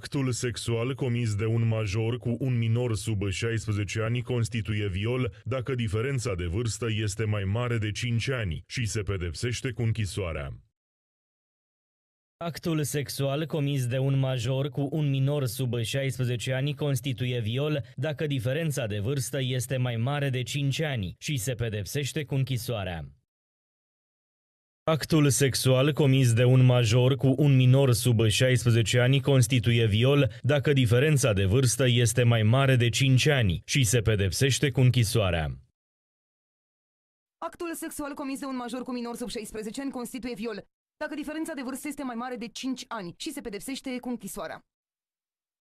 Actul sexual comis de un major cu un minor sub 16 ani constituie viol dacă diferența de vârstă este mai mare de 5 ani și se pedepsește cu închisoarea. Actul sexual comis de un major cu un minor sub 16 ani constituie viol dacă diferența de vârstă este mai mare de 5 ani și se pedepsește cu închisoarea. Actul sexual comis de un major cu un minor sub 16 ani constituie viol dacă diferența de vârstă este mai mare de 5 ani și se pedepsește cu închisoarea. Actul sexual comis de un major cu minor sub 16 ani constituie viol dacă diferența de vârstă este mai mare de 5 ani și se pedepsește cu închisoarea.